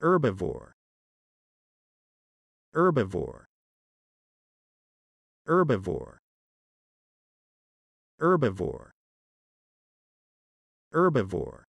herbivore herbivore herbivore herbivore herbivore